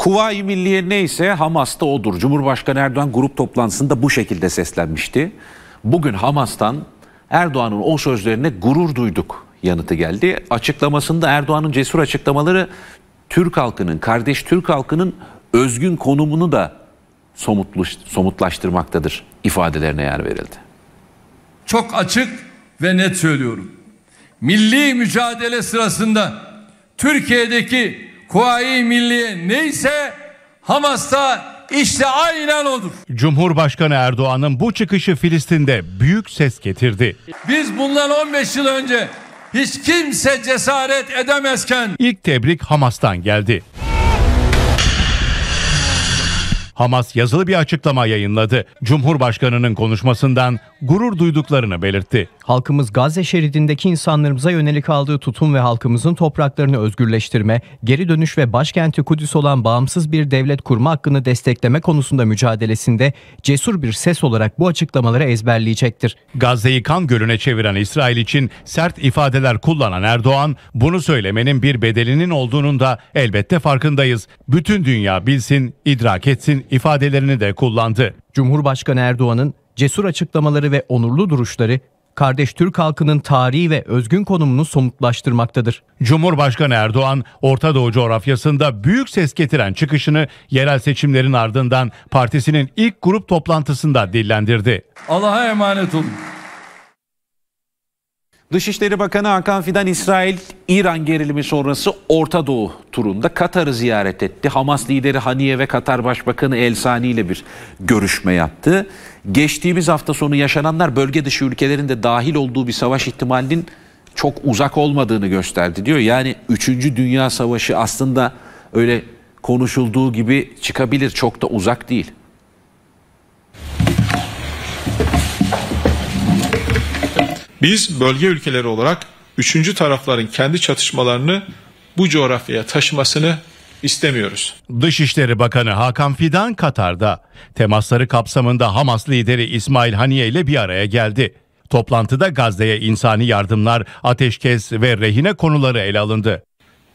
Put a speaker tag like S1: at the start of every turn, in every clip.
S1: Kuvayi Milliye neyse Hamas da odur. Cumhurbaşkanı Erdoğan grup toplantısında bu şekilde seslenmişti. Bugün Hamas'tan Erdoğan'ın o sözlerine gurur duyduk yanıtı geldi. Açıklamasında Erdoğan'ın cesur açıklamaları Türk halkının, kardeş Türk halkının özgün konumunu da somutlaştırmaktadır ifadelerine yer verildi.
S2: Çok açık ve net söylüyorum. Milli mücadele sırasında Türkiye'deki Kuvayi Milliye neyse Hamas'ta işte aynen odur.
S3: Cumhurbaşkanı Erdoğan'ın bu çıkışı Filistin'de büyük ses getirdi. Biz bundan 15 yıl önce hiç kimse cesaret edemezken ilk tebrik Hamas'tan geldi. Hamas yazılı bir açıklama yayınladı. Cumhurbaşkanının konuşmasından gurur duyduklarını belirtti. Halkımız Gazze şeridindeki insanlarımıza yönelik
S4: aldığı tutum ve halkımızın topraklarını özgürleştirme, geri dönüş ve başkenti Kudüs olan bağımsız bir devlet kurma hakkını destekleme konusunda mücadelesinde cesur bir ses olarak bu
S3: açıklamaları ezberleyecektir. Gazze'yi kan gölüne çeviren İsrail için sert ifadeler kullanan Erdoğan, bunu söylemenin bir bedelinin olduğunun da elbette farkındayız. Bütün dünya bilsin, idrak etsin, ifadelerini de kullandı. Cumhurbaşkanı Erdoğan'ın
S4: cesur açıklamaları ve onurlu duruşları kardeş Türk halkının tarihi ve özgün konumunu
S3: somutlaştırmaktadır. Cumhurbaşkanı Erdoğan, Orta Doğu coğrafyasında büyük ses getiren çıkışını yerel seçimlerin ardından partisinin ilk grup toplantısında dillendirdi.
S1: Allah'a emanet olun. Dışişleri Bakanı Hakan Fidan İsrail-İran gerilimi sonrası Orta Doğu turunda Katar'ı ziyaret etti. Hamas lideri Haniye ve Katar Başbakanı El Sani ile bir görüşme yaptı. Geçtiğimiz hafta sonu yaşananlar bölge dışı ülkelerin de dahil olduğu bir savaş ihtimalinin çok uzak olmadığını gösterdi diyor. Yani 3. Dünya Savaşı aslında öyle konuşulduğu gibi çıkabilir çok da uzak değil. Biz bölge ülkeleri olarak üçüncü
S2: tarafların kendi çatışmalarını bu coğrafyaya taşımasını istemiyoruz.
S3: Dışişleri Bakanı Hakan Fidan Katar'da temasları kapsamında Hamas lideri İsmail Haniye ile bir araya geldi. Toplantıda Gazze'ye insani yardımlar, ateşkes
S2: ve rehine konuları ele alındı.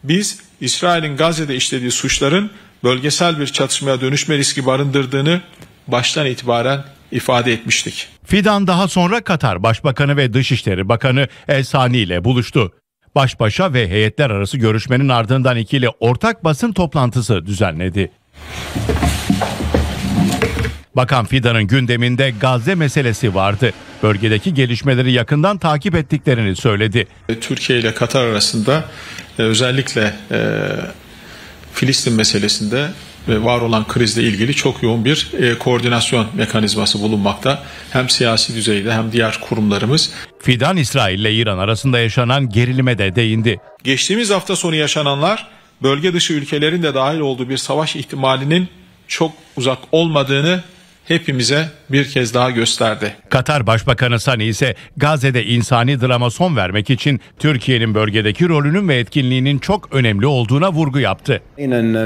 S2: Biz İsrail'in Gazze'de işlediği suçların bölgesel bir çatışmaya dönüşme riski barındırdığını baştan itibaren ifade etmiştik.
S3: Fidan daha sonra Katar Başbakanı ve Dışişleri Bakanı El Sani ile buluştu. Baş başa ve heyetler arası görüşmenin ardından ikili ortak basın toplantısı düzenledi. Bakan Fidan'ın gündeminde Gazze meselesi vardı. Bölgedeki gelişmeleri yakından takip ettiklerini söyledi. Türkiye ile
S2: Katar arasında e, özellikle e, Filistin meselesinde ve var olan krizle ilgili çok yoğun bir e, koordinasyon mekanizması bulunmakta. Hem siyasi düzeyde hem diğer kurumlarımız. Fidan İsrail ile İran arasında yaşanan gerilime de değindi. Geçtiğimiz hafta sonu yaşananlar bölge dışı ülkelerin de dahil olduğu bir savaş ihtimalinin çok uzak olmadığını hepimize bir kez daha gösterdi.
S3: Katar Başbakanı Sani ise Gazze'de insani drama son vermek için Türkiye'nin bölgedeki rolünün ve etkinliğinin çok önemli olduğuna vurgu yaptı.
S2: E,